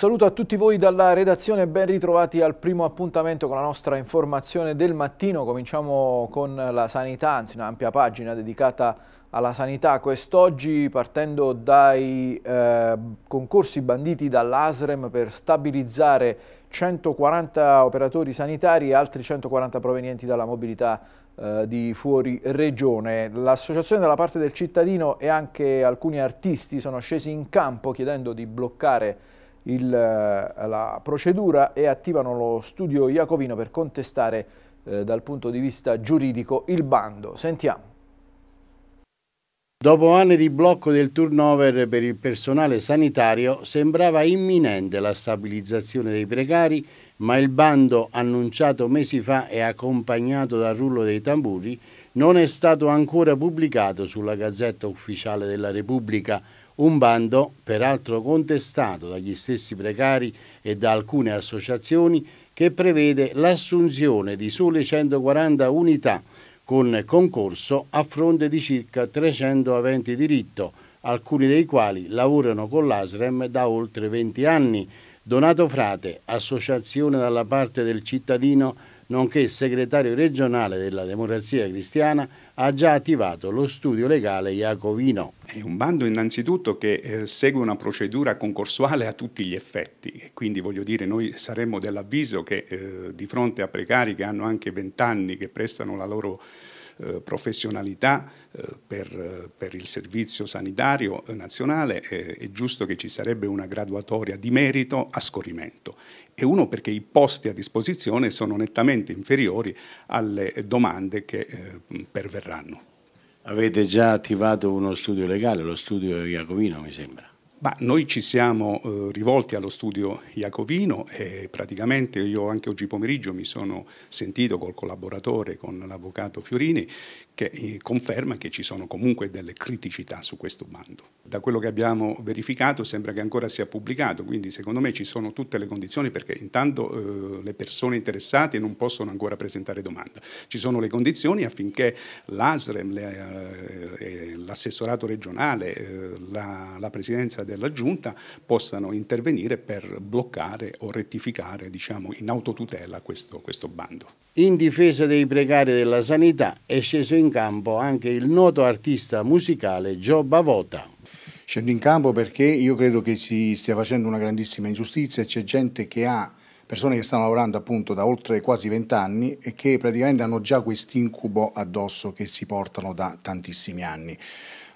saluto a tutti voi dalla redazione, ben ritrovati al primo appuntamento con la nostra informazione del mattino. Cominciamo con la sanità, anzi un'ampia pagina dedicata alla sanità. Quest'oggi partendo dai eh, concorsi banditi dall'ASREM per stabilizzare 140 operatori sanitari e altri 140 provenienti dalla mobilità eh, di fuori regione. L'associazione dalla parte del cittadino e anche alcuni artisti sono scesi in campo chiedendo di bloccare il, eh, la procedura e attivano lo studio Iacovino per contestare eh, dal punto di vista giuridico il bando. Sentiamo. Dopo anni di blocco del turnover per il personale sanitario sembrava imminente la stabilizzazione dei precari, ma il bando annunciato mesi fa e accompagnato dal rullo dei tamburi non è stato ancora pubblicato sulla Gazzetta Ufficiale della Repubblica un bando, peraltro contestato dagli stessi precari e da alcune associazioni, che prevede l'assunzione di sole 140 unità con concorso a fronte di circa 300 aventi diritto, alcuni dei quali lavorano con l'ASREM da oltre 20 anni. Donato Frate, associazione dalla parte del cittadino nonché segretario regionale della Democrazia Cristiana, ha già attivato lo studio legale Iacovino. È un bando innanzitutto che eh, segue una procedura concorsuale a tutti gli effetti quindi voglio dire noi saremmo dell'avviso che eh, di fronte a precari che hanno anche vent'anni che prestano la loro eh, professionalità eh, per, per, il servizio sanitario nazionale, eh, è giusto che ci sarebbe una graduatoria di merito a scorrimento. E uno perché i posti a disposizione sono nettamente inferiori alle domande che perverranno. Avete già attivato uno studio legale, lo studio Iacovino mi sembra. Bah, noi ci siamo eh, rivolti allo studio Iacovino e praticamente io anche oggi pomeriggio mi sono sentito col collaboratore, con l'avvocato Fiorini, che eh, conferma che ci sono comunque delle criticità su questo bando. Da quello che abbiamo verificato sembra che ancora sia pubblicato, quindi secondo me ci sono tutte le condizioni perché intanto eh, le persone interessate non possono ancora presentare domanda. Ci sono le condizioni affinché l'ASREM, eh, l'assessorato regionale, eh, la, la, presidenza della giunta possano intervenire per bloccare o rettificare diciamo, in autotutela questo, questo bando. In difesa dei precari della sanità è sceso in campo anche il noto artista musicale Gio Bavota. Scendo in campo perché io credo che si stia facendo una grandissima ingiustizia, c'è gente che ha persone che stanno lavorando appunto da oltre quasi vent'anni e che praticamente hanno già quest'incubo addosso che si portano da tantissimi anni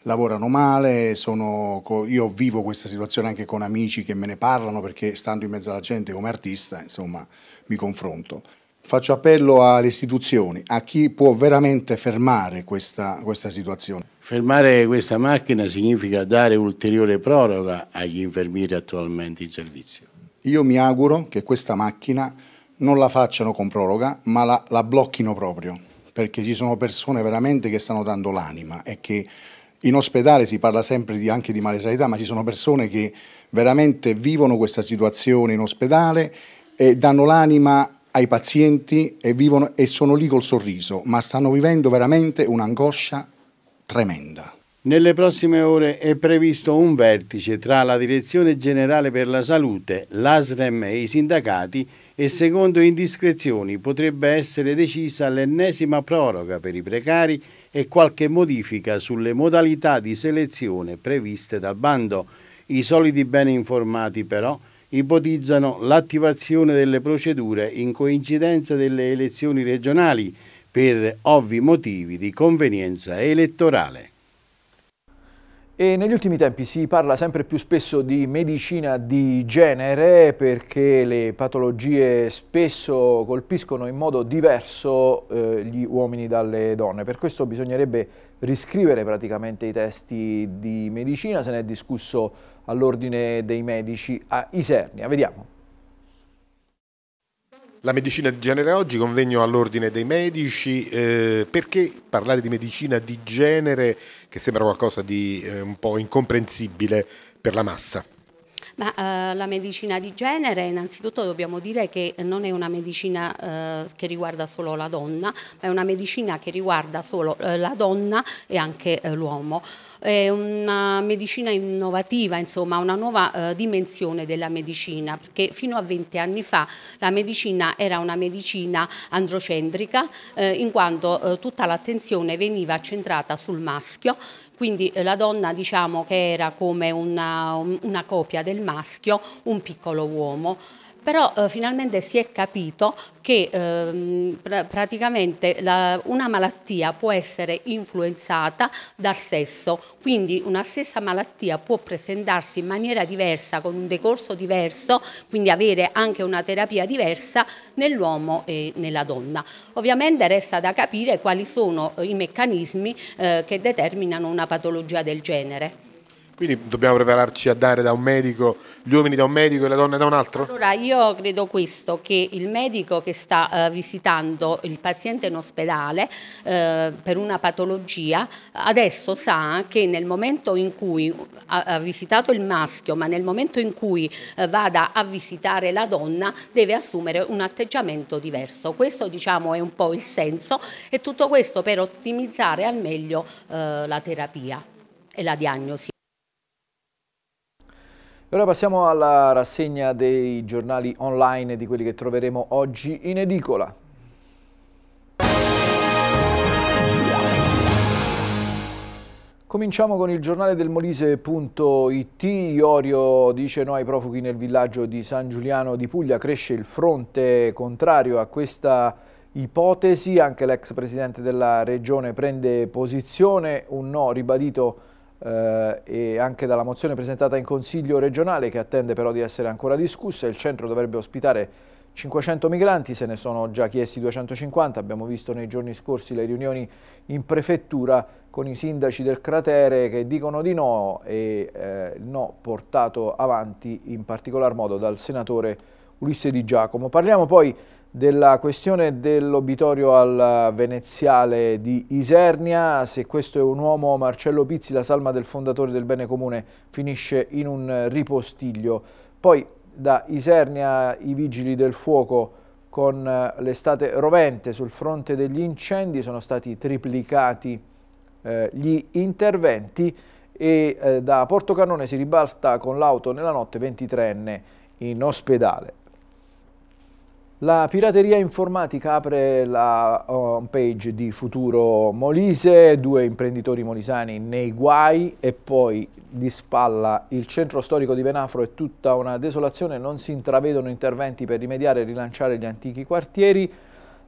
lavorano male, sono, io vivo questa situazione anche con amici che me ne parlano perché stando in mezzo alla gente come artista insomma mi confronto faccio appello alle istituzioni, a chi può veramente fermare questa, questa situazione. Fermare questa macchina significa dare ulteriore proroga agli infermieri attualmente in servizio. Io mi auguro che questa macchina non la facciano con proroga, ma la, la blocchino proprio, perché ci sono persone veramente che stanno dando l'anima e che in ospedale si parla sempre di, anche di male sanità, ma ci sono persone che veramente vivono questa situazione in ospedale e danno l'anima ai pazienti e, vivono, e sono lì col sorriso, ma stanno vivendo veramente un'angoscia tremenda. Nelle prossime ore è previsto un vertice tra la Direzione Generale per la Salute, l'ASREM e i sindacati e secondo indiscrezioni potrebbe essere decisa l'ennesima proroga per i precari e qualche modifica sulle modalità di selezione previste dal bando. I soliti ben informati però ipotizzano l'attivazione delle procedure in coincidenza delle elezioni regionali per ovvi motivi di convenienza elettorale. E negli ultimi tempi si parla sempre più spesso di medicina di genere perché le patologie spesso colpiscono in modo diverso eh, gli uomini dalle donne. Per questo bisognerebbe riscrivere praticamente i testi di medicina, se ne è discusso all'ordine dei medici a Isernia. Vediamo. La medicina di genere oggi, convegno all'ordine dei medici, eh, perché parlare di medicina di genere che sembra qualcosa di eh, un po' incomprensibile per la massa? Ma eh, la medicina di genere innanzitutto dobbiamo dire che non è una medicina eh, che riguarda solo la donna, ma è una medicina che riguarda solo eh, la donna e anche eh, l'uomo. È una medicina innovativa, insomma, una nuova eh, dimensione della medicina, perché fino a 20 anni fa la medicina era una medicina androcentrica, eh, in quanto tutta l'attenzione veniva centrata sul maschio quindi eh, la donna diciamo che era come una, una copia del maschio, un piccolo uomo però eh, finalmente si è capito che ehm, pr praticamente la, una malattia può essere influenzata dal sesso, quindi una stessa malattia può presentarsi in maniera diversa, con un decorso diverso, quindi avere anche una terapia diversa nell'uomo e nella donna. Ovviamente resta da capire quali sono eh, i meccanismi eh, che determinano una patologia del genere. Quindi dobbiamo prepararci a dare da un medico, gli uomini da un medico e le donne da un altro? Allora io credo questo, che il medico che sta eh, visitando il paziente in ospedale eh, per una patologia adesso sa che nel momento in cui ha, ha visitato il maschio ma nel momento in cui eh, vada a visitare la donna deve assumere un atteggiamento diverso. Questo diciamo è un po' il senso e tutto questo per ottimizzare al meglio eh, la terapia e la diagnosi ora passiamo alla rassegna dei giornali online di quelli che troveremo oggi in edicola. Cominciamo con il giornale del Molise.it. Iorio dice no ai profughi nel villaggio di San Giuliano di Puglia. Cresce il fronte contrario a questa ipotesi. Anche l'ex presidente della regione prende posizione. Un no ribadito eh, e anche dalla mozione presentata in Consiglio regionale che attende però di essere ancora discussa. Il centro dovrebbe ospitare 500 migranti, se ne sono già chiesti 250, abbiamo visto nei giorni scorsi le riunioni in prefettura con i sindaci del cratere che dicono di no e eh, no portato avanti in particolar modo dal senatore Ulisse Di Giacomo. Parliamo poi della questione dell'obitorio al veneziale di Isernia. Se questo è un uomo, Marcello Pizzi, la salma del fondatore del bene comune, finisce in un ripostiglio. Poi da Isernia i vigili del fuoco con eh, l'estate rovente sul fronte degli incendi sono stati triplicati eh, gli interventi e eh, da Portocannone si ribalta con l'auto nella notte 23enne in ospedale. La pirateria informatica apre la home eh, page di Futuro Molise, due imprenditori molisani nei guai e poi di spalla il centro storico di Venafro è tutta una desolazione, non si intravedono interventi per rimediare e rilanciare gli antichi quartieri.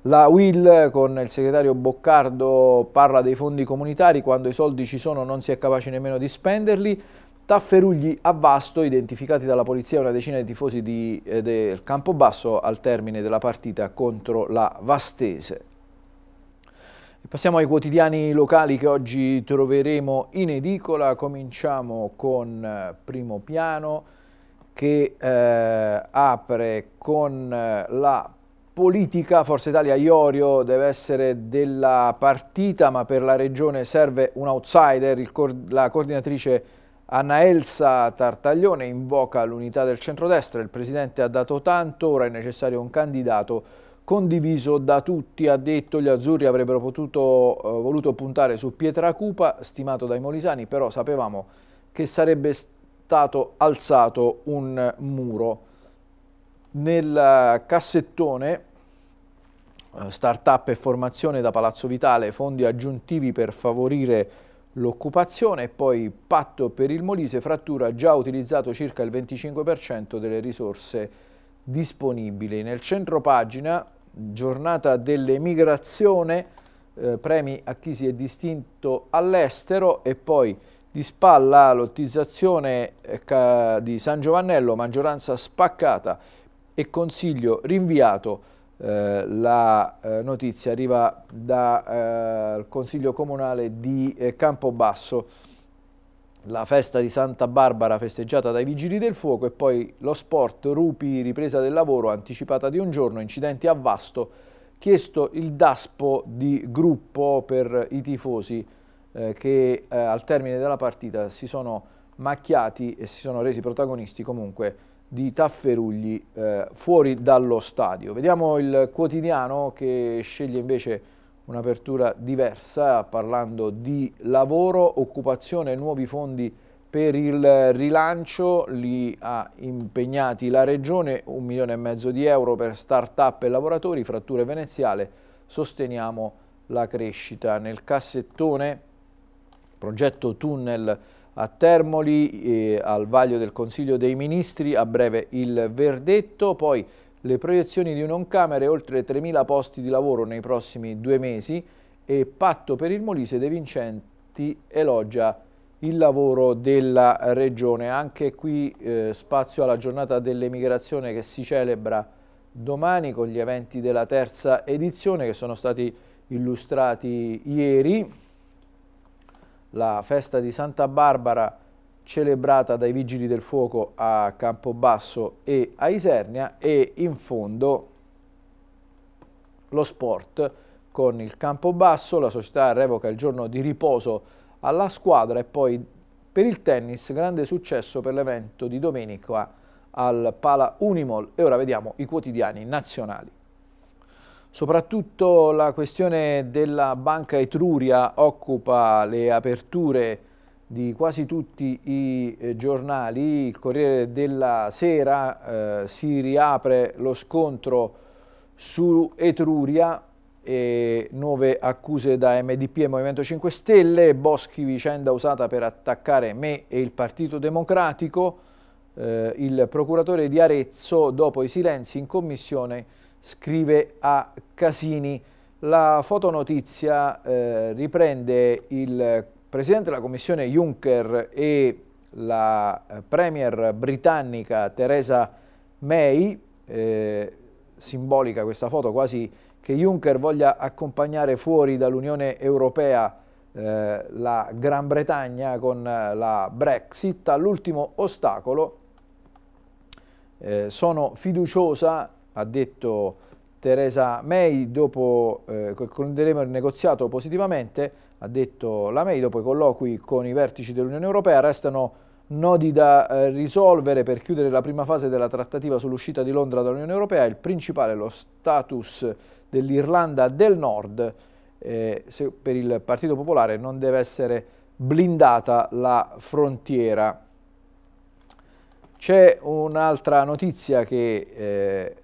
La WIL con il segretario Boccardo parla dei fondi comunitari, quando i soldi ci sono non si è capaci nemmeno di spenderli. Tafferugli a Vasto, identificati dalla polizia una decina di tifosi di, eh, del Campobasso al termine della partita contro la Vastese. passiamo ai quotidiani locali che oggi troveremo in edicola. Cominciamo con eh, Primo Piano che eh, apre con eh, la politica. Forza Italia Iorio deve essere della partita, ma per la regione serve un outsider. Co la coordinatrice Anna Elsa Tartaglione invoca l'unità del centrodestra, il Presidente ha dato tanto, ora è necessario un candidato condiviso da tutti, ha detto gli azzurri avrebbero potuto, eh, voluto puntare su Pietra Cupa, stimato dai molisani, però sapevamo che sarebbe stato alzato un muro. Nel eh, cassettone eh, start-up e formazione da Palazzo Vitale, fondi aggiuntivi per favorire l'occupazione e poi patto per il Molise, frattura già utilizzato circa il 25% delle risorse disponibili. Nel centro pagina, giornata dell'emigrazione, eh, premi a chi si è distinto all'estero e poi di spalla lottizzazione eh, di San Giovannello, maggioranza spaccata e consiglio rinviato eh, la eh, notizia arriva dal eh, Consiglio Comunale di eh, Campobasso, la festa di Santa Barbara festeggiata dai Vigili del Fuoco e poi lo sport, Rupi, ripresa del lavoro anticipata di un giorno, incidenti a Vasto, chiesto il daspo di gruppo per i tifosi eh, che al termine della partita si sono macchiati e si sono resi protagonisti comunque di Tafferugli eh, fuori dallo stadio. Vediamo il quotidiano che sceglie invece un'apertura diversa parlando di lavoro, occupazione, nuovi fondi per il rilancio, li ha impegnati la Regione, un milione e mezzo di euro per start-up e lavoratori, fratture veneziale, sosteniamo la crescita. Nel cassettone, progetto tunnel a Termoli, eh, al vaglio del Consiglio dei Ministri, a breve il verdetto, poi le proiezioni di un'oncamere, oltre 3.000 posti di lavoro nei prossimi due mesi e patto per il Molise De Vincenti elogia il lavoro della Regione. Anche qui eh, spazio alla giornata dell'emigrazione che si celebra domani con gli eventi della terza edizione che sono stati illustrati ieri la festa di Santa Barbara celebrata dai Vigili del Fuoco a Campobasso e a Isernia e in fondo lo sport con il Campobasso, la società revoca il giorno di riposo alla squadra e poi per il tennis grande successo per l'evento di domenica al Pala Unimol e ora vediamo i quotidiani nazionali. Soprattutto la questione della Banca Etruria occupa le aperture di quasi tutti i eh, giornali. Il Corriere della Sera eh, si riapre lo scontro su Etruria e nuove accuse da MDP e Movimento 5 Stelle, Boschi vicenda usata per attaccare me e il Partito Democratico, eh, il procuratore di Arezzo dopo i silenzi in commissione scrive a Casini. La fotonotizia eh, riprende il Presidente della Commissione Juncker e la eh, Premier britannica Theresa May, eh, simbolica questa foto quasi che Juncker voglia accompagnare fuori dall'Unione Europea eh, la Gran Bretagna con eh, la Brexit, all'ultimo ostacolo eh, sono fiduciosa ha detto Theresa May, dopo eh, concluderemo il negoziato positivamente, ha detto la May, dopo i colloqui con i vertici dell'Unione Europea restano nodi da eh, risolvere per chiudere la prima fase della trattativa sull'uscita di Londra dall'Unione Europea, il principale è lo status dell'Irlanda del Nord, eh, per il Partito Popolare non deve essere blindata la frontiera. C'è un'altra notizia che eh,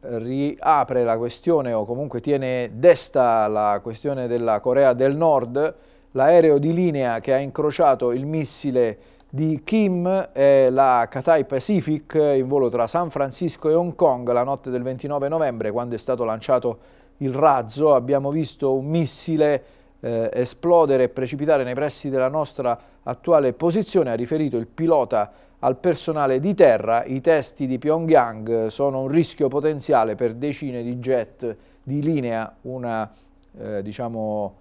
riapre la questione o comunque tiene desta la questione della Corea del Nord, l'aereo di linea che ha incrociato il missile di Kim è la Cathay Pacific in volo tra San Francisco e Hong Kong la notte del 29 novembre quando è stato lanciato il razzo abbiamo visto un missile eh, esplodere e precipitare nei pressi della nostra attuale posizione ha riferito il pilota al personale di terra i testi di Pyongyang sono un rischio potenziale per decine di jet di linea, una, eh, diciamo,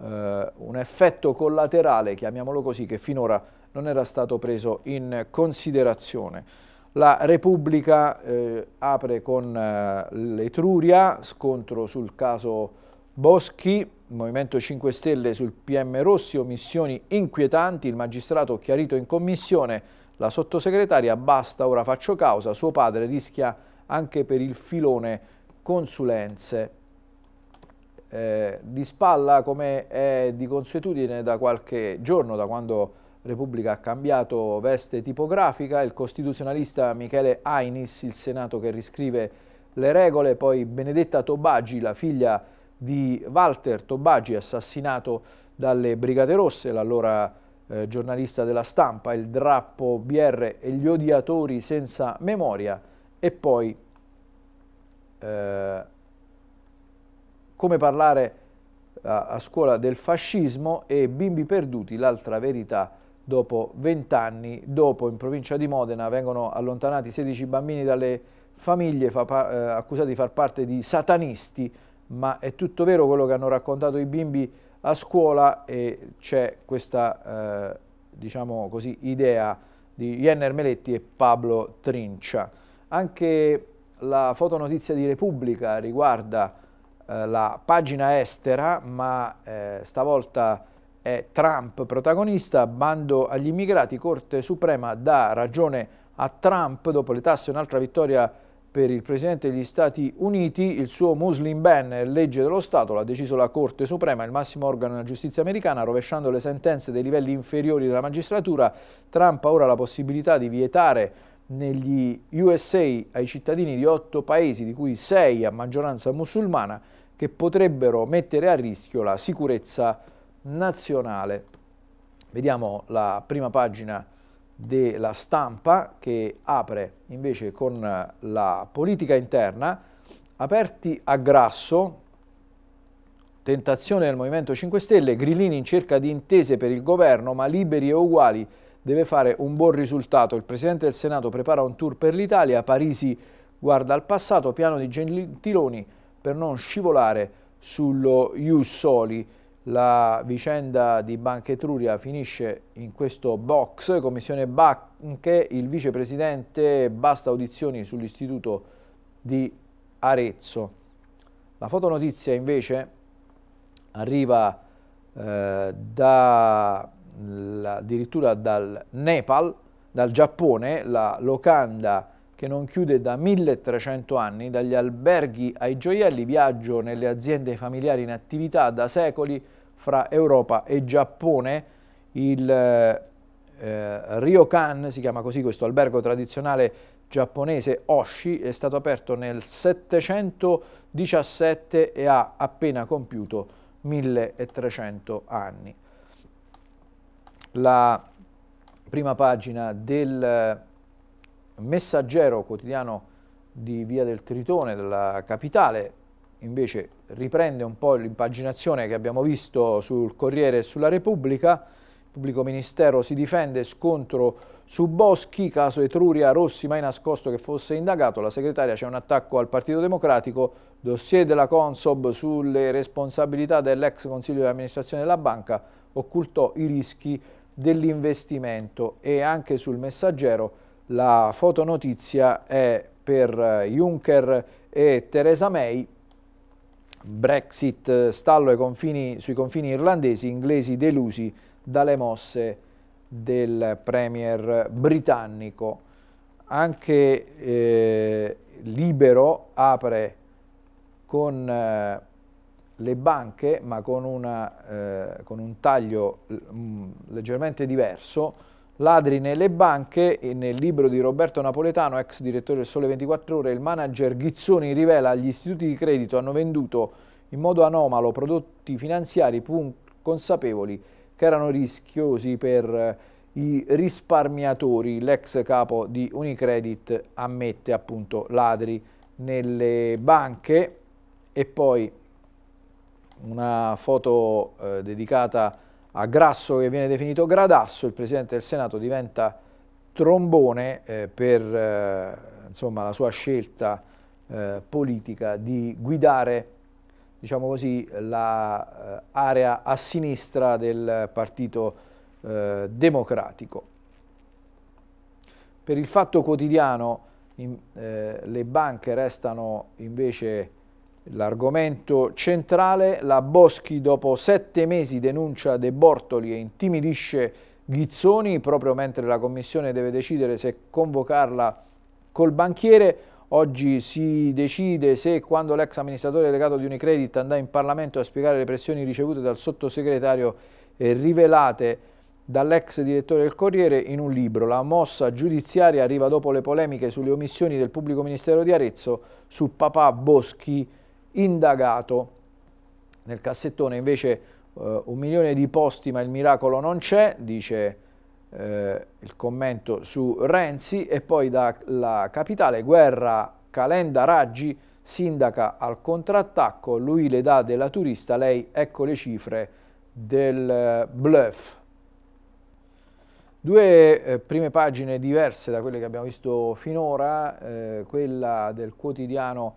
eh, un effetto collaterale, chiamiamolo così, che finora non era stato preso in considerazione. La Repubblica eh, apre con eh, l'Etruria, scontro sul caso Boschi, Movimento 5 Stelle sul PM Rossi, omissioni inquietanti, il magistrato chiarito in commissione, la sottosegretaria basta, ora faccio causa, suo padre rischia anche per il filone consulenze. Eh, di spalla come è di consuetudine da qualche giorno, da quando Repubblica ha cambiato veste tipografica, il costituzionalista Michele Ainis, il Senato che riscrive le regole, poi Benedetta Tobagi, la figlia di Walter Tobagi, assassinato dalle Brigate Rosse, l'allora eh, giornalista della stampa, il drappo BR e gli odiatori senza memoria e poi eh, come parlare a, a scuola del fascismo e bimbi perduti, l'altra verità dopo 20 anni dopo in provincia di Modena vengono allontanati 16 bambini dalle famiglie fa, eh, accusati di far parte di satanisti ma è tutto vero quello che hanno raccontato i bimbi a scuola e c'è questa eh, diciamo così, idea di Jenner Meletti e Pablo Trincia. Anche la fotonotizia di Repubblica riguarda eh, la pagina estera, ma eh, stavolta è Trump protagonista, bando agli immigrati, Corte Suprema dà ragione a Trump dopo le tasse, un'altra vittoria per il Presidente degli Stati Uniti il suo Muslim ban è legge dello Stato, l'ha deciso la Corte Suprema, il massimo organo della giustizia americana, rovesciando le sentenze dei livelli inferiori della magistratura. Trump ha ora la possibilità di vietare negli USA ai cittadini di otto paesi, di cui sei a maggioranza musulmana, che potrebbero mettere a rischio la sicurezza nazionale. Vediamo la prima pagina della stampa che apre invece con la politica interna, aperti a grasso, tentazione del Movimento 5 Stelle, Grillini in cerca di intese per il governo, ma liberi e uguali deve fare un buon risultato. Il Presidente del Senato prepara un tour per l'Italia, Parisi guarda al passato, piano di Gentiloni per non scivolare sullo Ius Soli. La vicenda di Banca Etruria finisce in questo box. Commissione Banche, il vicepresidente, basta audizioni sull'istituto di Arezzo. La fotonotizia invece arriva eh, da, addirittura dal Nepal, dal Giappone, la locanda che non chiude da 1300 anni, dagli alberghi ai gioielli, viaggio nelle aziende familiari in attività da secoli, fra Europa e Giappone. Il eh, eh, Ryokan, si chiama così questo albergo tradizionale giapponese Oshi, è stato aperto nel 717 e ha appena compiuto 1300 anni. La prima pagina del eh, messaggero quotidiano di Via del Tritone, della capitale, invece riprende un po' l'impaginazione che abbiamo visto sul Corriere e sulla Repubblica. Il pubblico ministero si difende, scontro su Boschi, caso Etruria, Rossi mai nascosto che fosse indagato, la segretaria c'è un attacco al Partito Democratico, dossier della Consob sulle responsabilità dell'ex consiglio di amministrazione della banca, occultò i rischi dell'investimento e anche sul messaggero la fotonotizia è per eh, Juncker e Teresa May Brexit, eh, stallo confini, sui confini irlandesi, inglesi delusi dalle mosse del Premier britannico. Anche eh, Libero apre con eh, le banche, ma con, una, eh, con un taglio mm, leggermente diverso, Ladri nelle banche, nel libro di Roberto Napoletano, ex direttore del Sole 24 Ore, il manager Ghizzoni rivela agli istituti di credito hanno venduto in modo anomalo prodotti finanziari consapevoli che erano rischiosi per eh, i risparmiatori. L'ex capo di Unicredit ammette appunto ladri nelle banche e poi una foto eh, dedicata a a Grasso che viene definito Gradasso, il Presidente del Senato diventa trombone eh, per eh, insomma, la sua scelta eh, politica di guidare diciamo l'area la, eh, a sinistra del Partito eh, Democratico. Per il fatto quotidiano in, eh, le banche restano invece L'argomento centrale, la Boschi dopo sette mesi denuncia De Bortoli e intimidisce Ghizzoni, proprio mentre la Commissione deve decidere se convocarla col banchiere. Oggi si decide se quando l'ex amministratore delegato di Unicredit andrà in Parlamento a spiegare le pressioni ricevute dal sottosegretario e eh, rivelate dall'ex direttore del Corriere in un libro. La mossa giudiziaria arriva dopo le polemiche sulle omissioni del pubblico ministero di Arezzo su papà Boschi indagato. Nel cassettone invece eh, un milione di posti ma il miracolo non c'è, dice eh, il commento su Renzi e poi dalla capitale guerra Calenda Raggi, sindaca al contrattacco, lui le dà della turista, lei ecco le cifre del eh, bluff. Due eh, prime pagine diverse da quelle che abbiamo visto finora, eh, quella del quotidiano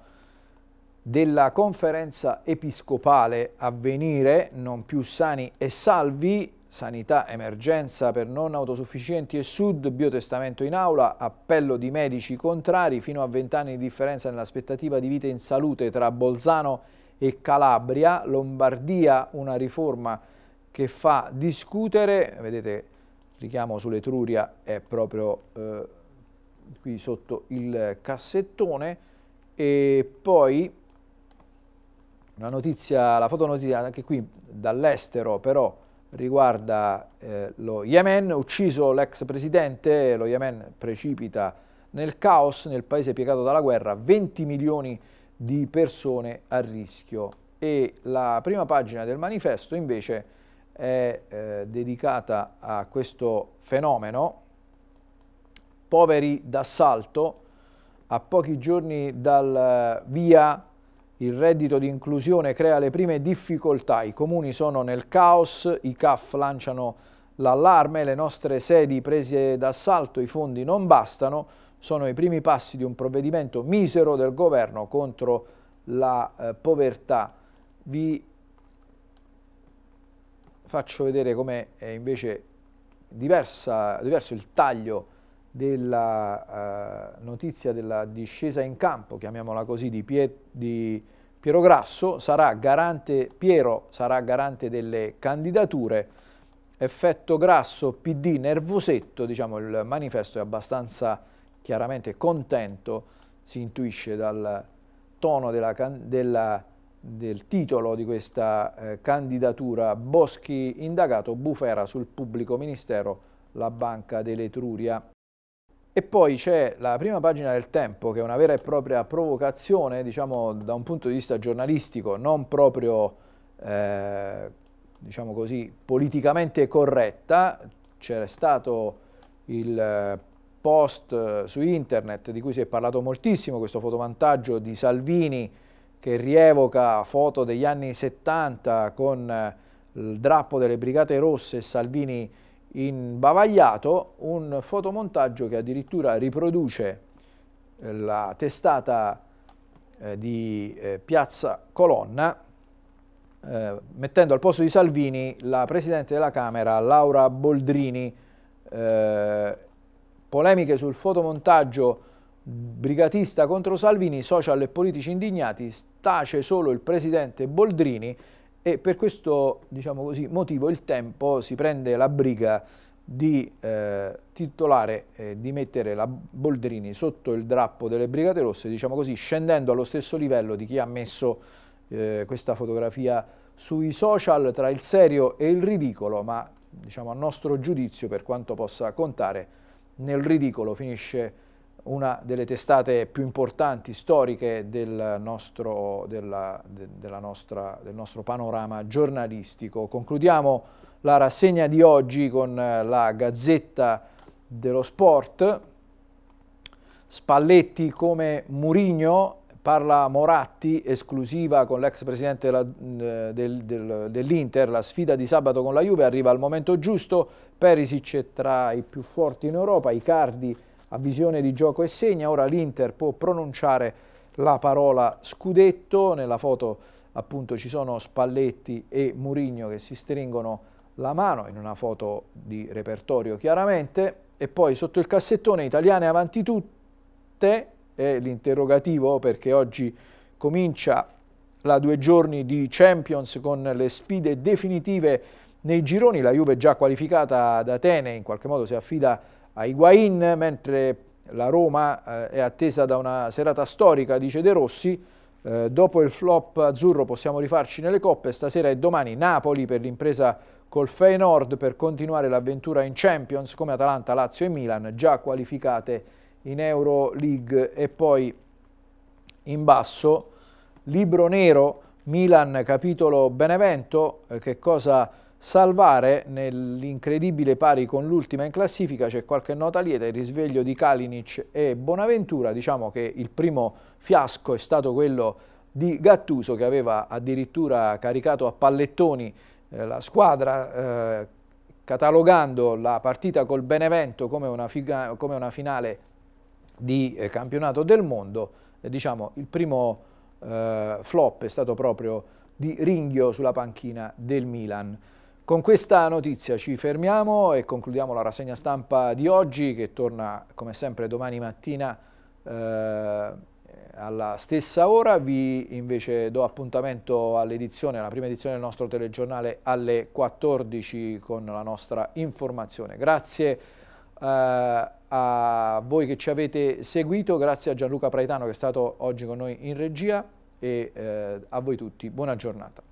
della conferenza episcopale Avvenire, non più sani e salvi, sanità, emergenza per non autosufficienti e sud, biotestamento in aula, appello di medici contrari, fino a 20 anni di differenza nell'aspettativa di vita in salute tra Bolzano e Calabria, Lombardia una riforma che fa discutere, vedete richiamo sull'Etruria è proprio eh, qui sotto il cassettone, e poi una notizia, la fotonotizia anche qui dall'estero però riguarda eh, lo Yemen, ucciso l'ex presidente, lo Yemen precipita nel caos, nel paese piegato dalla guerra, 20 milioni di persone a rischio e la prima pagina del manifesto invece è eh, dedicata a questo fenomeno, poveri d'assalto, a pochi giorni dal eh, via il reddito di inclusione crea le prime difficoltà, i comuni sono nel caos, i CAF lanciano l'allarme, le nostre sedi prese d'assalto, i fondi non bastano, sono i primi passi di un provvedimento misero del governo contro la eh, povertà. Vi faccio vedere come è invece diversa, diverso il taglio della eh, notizia della discesa in campo, chiamiamola così, di, Piet, di Piero Grasso, sarà garante, Piero sarà garante delle candidature, effetto Grasso, PD nervosetto, diciamo il manifesto è abbastanza chiaramente contento, si intuisce dal tono della, della, del titolo di questa eh, candidatura, Boschi indagato, bufera sul pubblico ministero, la banca dell'Etruria. E poi c'è la prima pagina del Tempo, che è una vera e propria provocazione, diciamo, da un punto di vista giornalistico, non proprio, eh, diciamo così, politicamente corretta. C'era stato il eh, post su internet di cui si è parlato moltissimo, questo fotomontaggio di Salvini che rievoca foto degli anni 70 con eh, il drappo delle Brigate Rosse e Salvini imbavagliato un fotomontaggio che addirittura riproduce eh, la testata eh, di eh, Piazza Colonna, mettendo al posto di Salvini la Presidente della Camera, Laura Boldrini. polemiche sul fotomontaggio brigatista contro Salvini, social e politici indignati, tace solo il Presidente Boldrini, e per questo diciamo così, motivo il tempo si prende la briga di eh, titolare, eh, di mettere la Boldrini sotto il drappo delle Brigate Rosse, diciamo così, scendendo allo stesso livello di chi ha messo eh, questa fotografia sui social tra il serio e il ridicolo, ma diciamo a nostro giudizio, per quanto possa contare, nel ridicolo finisce una delle testate più importanti storiche del nostro, della, de, nostra, del nostro panorama giornalistico. Concludiamo la rassegna di oggi con eh, la Gazzetta dello Sport. Spalletti come Murigno, parla Moratti, esclusiva con l'ex presidente dell'Inter, eh, del, del, la sfida di sabato con la Juve arriva al momento giusto, Perisic è tra i più forti in Europa, Icardi a visione di gioco e segna, ora l'Inter può pronunciare la parola scudetto, nella foto appunto ci sono Spalletti e Murigno che si stringono la mano in una foto di repertorio chiaramente e poi sotto il cassettone italiane avanti tutte è l'interrogativo perché oggi comincia la due giorni di Champions con le sfide definitive nei gironi, la Juve già qualificata ad Atene in qualche modo si affida a a Higuain, mentre la Roma eh, è attesa da una serata storica, dice De Rossi, eh, dopo il flop azzurro possiamo rifarci nelle coppe, stasera e domani Napoli per l'impresa col Feyenoord per continuare l'avventura in Champions come Atalanta, Lazio e Milan già qualificate in Euro League e poi in basso Libro Nero, Milan capitolo Benevento, eh, che cosa salvare nell'incredibile pari con l'ultima in classifica, c'è qualche nota lieta, il risveglio di Kalinic e Bonaventura, diciamo che il primo fiasco è stato quello di Gattuso che aveva addirittura caricato a pallettoni eh, la squadra eh, catalogando la partita col Benevento come una, figa, come una finale di eh, campionato del mondo, diciamo il primo eh, flop è stato proprio di Ringhio sulla panchina del Milan. Con questa notizia ci fermiamo e concludiamo la rassegna stampa di oggi che torna come sempre domani mattina eh, alla stessa ora. Vi invece do appuntamento all'edizione, alla prima edizione del nostro telegiornale alle 14 con la nostra informazione. Grazie eh, a voi che ci avete seguito, grazie a Gianluca Praetano che è stato oggi con noi in regia e eh, a voi tutti buona giornata.